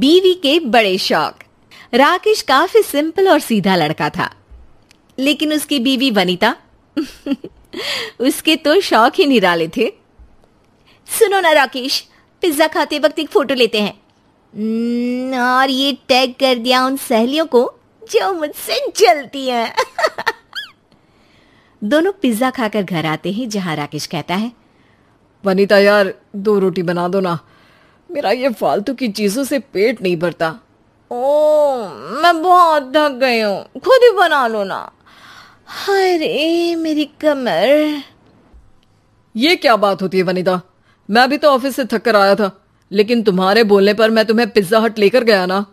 बीवी के बड़े शौक राकेश काफी सिंपल और सीधा लड़का था लेकिन उसकी बीवी वनिता उसके तो शौक ही निराले थे सुनो ना राकेश पिज्जा खाते वक्त एक फोटो लेते हैं और ये टैग कर दिया उन सहेलियों को जो मुझसे जलती हैं दोनों पिज्जा खाकर घर आते हैं जहां राकेश कहता है वनिता यार दो रोटी बना दो ना मेरा ये फालतू की चीजों से पेट नहीं भरता ओ मैं बहुत थक गई हूँ खुद ही बना लो ना अरे मेरी कमर ये क्या बात होती है वनिता मैं भी तो ऑफिस से थक कर आया था लेकिन तुम्हारे बोलने पर मैं तुम्हें पिज्जा हट लेकर गया ना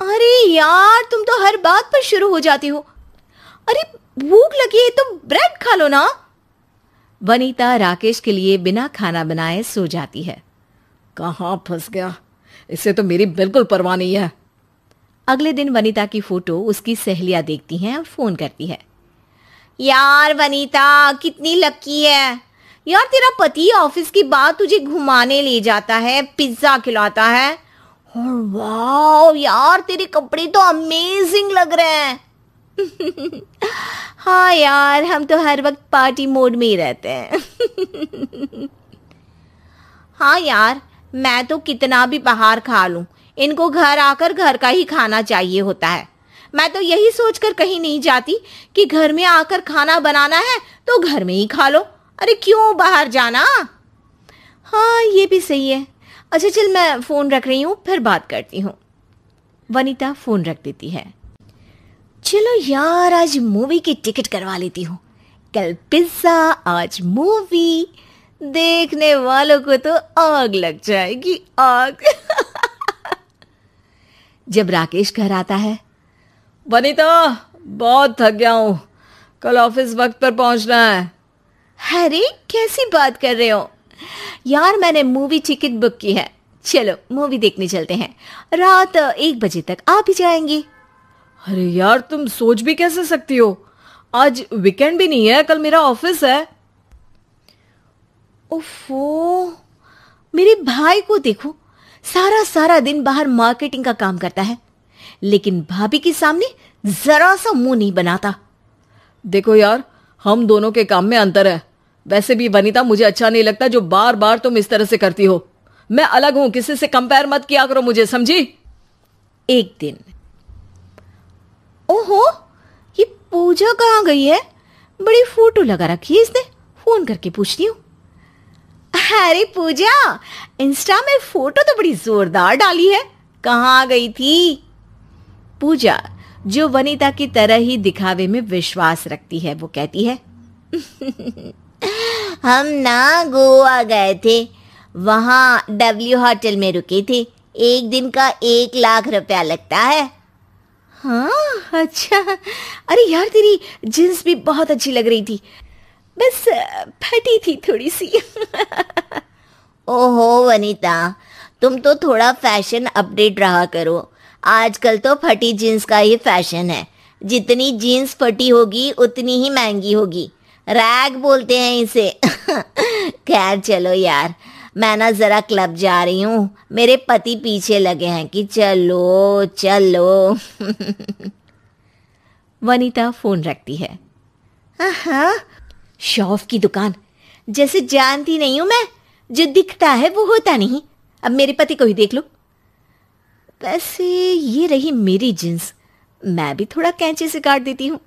अरे यार तुम तो हर बात पर शुरू हो जाती हो अरे भूख लगी है तो ब्रेड खा लो ना वनिता राकेश के लिए बिना खाना बनाए सो जाती है कहाँ फंस गया इसे तो मेरी बिल्कुल परवाह नहीं है अगले दिन वनिता की फोटो उसकी सहेलियां देखती हैं और फोन करती है यार वनीता कितनी लकी है यार तेरा पति ऑफिस की बात तुझे घुमाने ले जाता है पिज्जा खिलाता है और वाह यार तेरे कपड़े तो अमेजिंग लग रहे हैं हाँ यार हम तो हर वक्त पार्टी मोड में ही रहते हैं हाँ यार मैं तो कितना भी बाहर खा लूं इनको घर आकर घर का ही खाना चाहिए होता है मैं तो यही सोचकर कहीं नहीं जाती कि घर में आकर खाना बनाना है तो घर में ही खा लो अरे क्यों बाहर जाना हाँ ये भी सही है अच्छा चल मैं फ़ोन रख रही हूँ फिर बात करती हूँ वनिता फ़ोन रख देती है चलो यार आज मूवी की टिकट करवा लेती हूँ कल पिज्ज़ा आज मूवी देखने वालों को तो आग लग जाएगी आग जब राकेश घर आता है वनिता बहुत थक गया हूं कल ऑफिस वक्त पर पहुंचना है अरे कैसी बात कर रहे हो यार मैंने मूवी टिकट बुक की है चलो मूवी देखने चलते हैं रात एक बजे तक आप ही जाएंगी अरे यार तुम सोच भी कैसे सकती हो आज वीकेंड भी नहीं है कल मेरा ऑफिस है ओफो मेरे भाई को देखो सारा सारा दिन बाहर मार्केटिंग का काम करता है लेकिन भाभी के सामने जरा सा मुंह नहीं बनाता देखो यार हम दोनों के काम में अंतर है वैसे भी वनिता मुझे अच्छा नहीं लगता जो बार बार तुम इस तरह से करती हो मैं अलग हूं किसी से कंपेयर मत किया करो मुझे समझी एक दिन ओहो ये पूजा कहाँ गई है बड़ी फोटो लगा रखी है इसने फोन करके पूछती हूँ अरे पूजा इंस्टा में फोटो तो बड़ी जोरदार डाली है कहाँ गई थी पूजा जो वनिता की तरह ही दिखावे में विश्वास रखती है वो कहती है हम ना गोवा गए थे वहां डब्ल्यू होटल में रुके थे एक दिन का एक लाख रुपया लगता है हाँ अच्छा अरे यार तेरी जींस भी बहुत अच्छी लग रही थी बस फटी थी थोड़ी सी ओहो वनीता तुम तो थोड़ा फैशन अपडेट रहा करो आजकल तो फटी जींस का ही फैशन है जितनी जीन्स फटी होगी उतनी ही महंगी होगी रैग बोलते हैं इसे खैर चलो यार मैं ना ज़रा क्लब जा रही हूँ मेरे पति पीछे लगे हैं कि चलो चलो वनीता फ़ोन रखती है शॉफ की दुकान जैसे जानती नहीं हूं मैं जो दिखता है वो होता नहीं अब मेरे पति को ही देख लो वैसे ये रही मेरी जीन्स मैं भी थोड़ा कैंचे से काट देती हूँ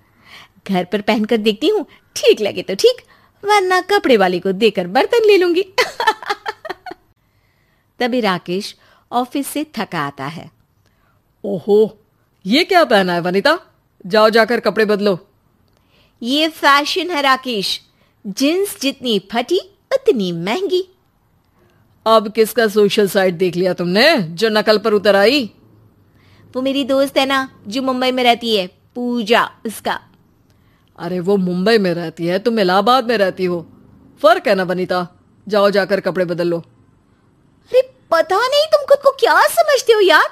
घर पर पहनकर देखती हूँ ठीक लगे तो ठीक वरना कपड़े वाले को देकर बर्तन ले लूंगी तभी राकेश ऑफिस से थका आता है ओहो ये क्या पहना है वनिता जाओ जाकर कपड़े बदलो ये फैशन है राकेश जींस जितनी फटी उतनी महंगी अब किसका सोशल साइट देख लिया तुमने जो नकल पर उतर आई वो मेरी दोस्त है ना जो मुंबई में रहती है पूजा उसका अरे वो मुंबई में रहती है तुम इलाहाबाद में रहती हो फर्क है ना बनीता जाओ जाकर कपड़े बदल लो अरे पता नहीं तुम खुद को क्या समझते हो यार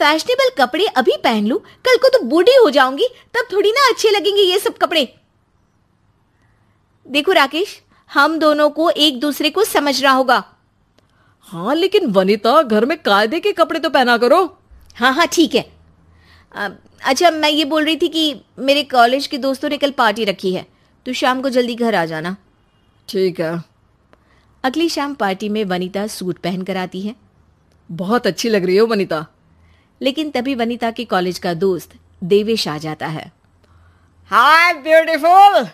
फैशनेबल कपड़े अभी पहन लू कल को तो बूढ़ी हो जाऊंगी तब थोड़ी ना अच्छे लगेंगे ये सब कपड़े देखो राकेश हम दोनों को एक दूसरे को समझना होगा हाँ लेकिन वनिता घर में कायदे के कपड़े तो पहना करो हाँ हाँ ठीक है अच्छा मैं ये बोल रही थी कि मेरे कॉलेज के दोस्तों ने कल पार्टी रखी है तो शाम को जल्दी घर आ जाना ठीक है अगली शाम पार्टी में वनिता सूट पहन कर आती है बहुत अच्छी लग रही हो वनिता लेकिन तभी वनिता के कॉलेज का दोस्त देवेश आ जाता है हाय ब्यूटीफुल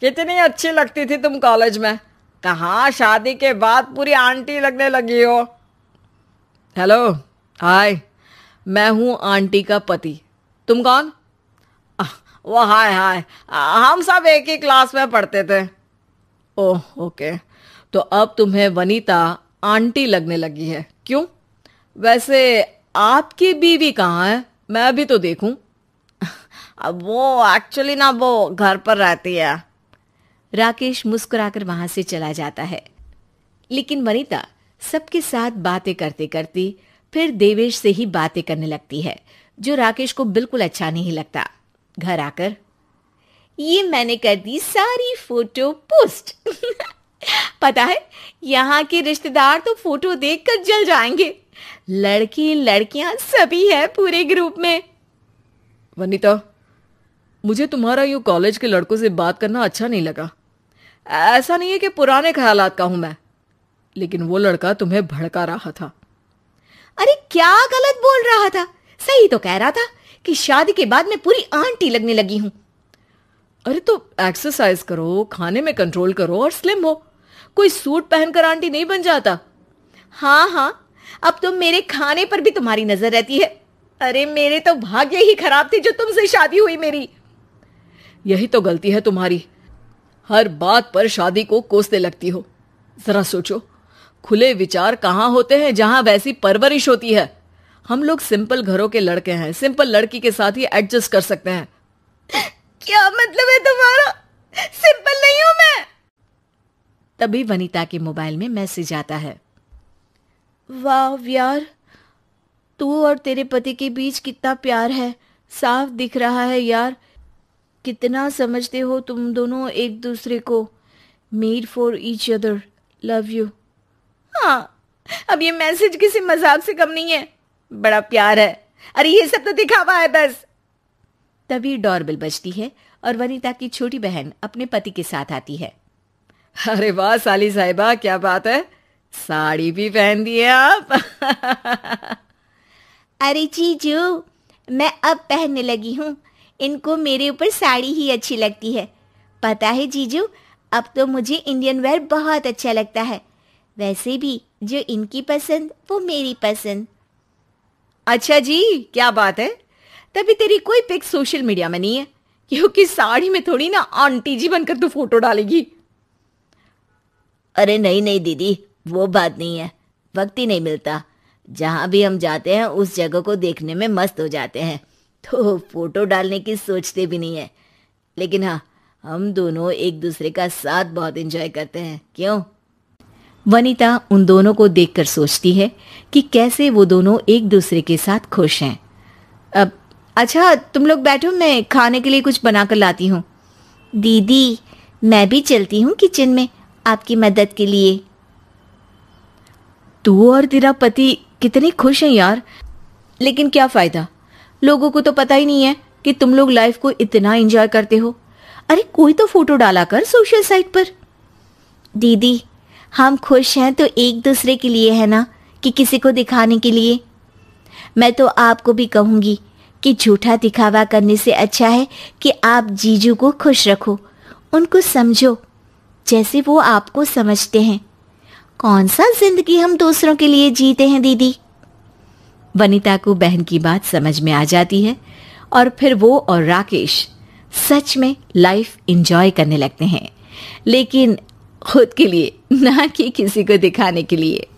कितनी अच्छी लगती थी तुम कॉलेज में कहा शादी के बाद पूरी आंटी लगने लगी हो हेलो हाय मैं हूँ आंटी का पति तुम कौन ah, वो हाय हाय हम सब एक ही क्लास में पढ़ते थे ओह oh, ओके तो अब तुम्हें वनीता आंटी लगने लगी है क्यों वैसे आपकी बीवी कहाँ है मैं भी तो देखूं अब वो एक्चुअली ना वो घर पर रहती है राकेश मुस्कुराकर वहां से चला जाता है लेकिन वनिता सबके साथ बातें करते करते फिर देवेश से ही बातें करने लगती है जो राकेश को बिल्कुल अच्छा नहीं लगता घर आकर ये मैंने कर दी सारी फोटो पोस्ट पता है यहाँ के रिश्तेदार तो फोटो देखकर जल जाएंगे लड़की लड़कियां सभी है पूरे ग्रुप में वनिता मुझे तुम्हारा यू कॉलेज के लड़कों से बात करना अच्छा नहीं लगा ऐसा नहीं है कि पुराने ख्याल का हूं मैं लेकिन वो लड़का तुम्हें भड़का रहा था अरे क्या गलत बोल रहा था सही तो कह रहा था कि शादी के बाद मैं पूरी आंटी लगने लगी हूं अरे तो एक्सरसाइज करो खाने में कंट्रोल करो और स्लिम हो कोई सूट पहनकर आंटी नहीं बन जाता हाँ हाँ अब तुम मेरे खाने पर भी तुम्हारी नजर रहती है अरे मेरे तो भाग्य ही खराब थे जो तुमसे शादी हुई मेरी यही तो गलती है तुम्हारी हर बात पर शादी को कोसने लगती हो जरा सोचो खुले विचार कहाँ होते हैं जहां वैसी परवरिश होती है हम लोग सिंपल घरों के लड़के हैं सिंपल लड़की के साथ ही एडजस्ट कर सकते हैं क्या मतलब है तुम्हारा सिंपल नहीं हूं मैं तभी वनिता के मोबाइल में मैसेज आता है वाह यार तू और तेरे पति के बीच कितना प्यार है साफ दिख रहा है यार कितना समझते हो तुम दोनों एक दूसरे को made for each other love you हाँ अब ये मैसेज किसी मजाक से कम नहीं है बड़ा प्यार है अरे ये सब तो दिखावा है बस तभी डॉरबेल बजती है और वनिता की छोटी बहन अपने पति के साथ आती है अरे वाह साली साहिबा क्या बात है साड़ी भी पहन दिए आप अरे जीजू मैं अब पहनने लगी हूँ इनको मेरे ऊपर साड़ी ही अच्छी लगती है पता है जीजू अब तो मुझे इंडियन वेयर बहुत अच्छा लगता है वैसे भी जो इनकी पसंद वो मेरी पसंद अच्छा जी क्या बात है तभी तेरी कोई पिक सोशल मीडिया में नहीं है क्योंकि साड़ी में थोड़ी ना आंटी जी बनकर तू फोटो डालेगी अरे नहीं नहीं दीदी वो बात नहीं है वक्त ही नहीं मिलता जहाँ भी हम जाते हैं उस जगह को देखने में मस्त हो जाते हैं तो फोटो डालने की सोचते भी नहीं है लेकिन हाँ हम दोनों एक दूसरे का साथ बहुत एंजॉय करते हैं क्यों वनिता उन दोनों को देखकर सोचती है कि कैसे वो दोनों एक दूसरे के साथ खुश हैं अब अच्छा तुम लोग बैठो मैं खाने के लिए कुछ बनाकर लाती हूँ दीदी मैं भी चलती हूँ किचन में आपकी मदद के लिए तू और तेरा पति कितने खुश हैं यार लेकिन क्या फ़ायदा लोगों को तो पता ही नहीं है कि तुम लोग लाइफ को इतना एंजॉय करते हो अरे कोई तो फोटो डाला कर सोशल साइट पर दीदी हम खुश हैं तो एक दूसरे के लिए है ना कि किसी को दिखाने के लिए मैं तो आपको भी कहूंगी कि झूठा दिखावा करने से अच्छा है कि आप जीजू को खुश रखो उनको समझो जैसे वो आपको समझते हैं कौन सा जिंदगी हम दूसरों के लिए जीते हैं दीदी वनिता को बहन की बात समझ में आ जाती है और फिर वो और राकेश सच में लाइफ एंजॉय करने लगते हैं लेकिन खुद के लिए ना कि किसी को दिखाने के लिए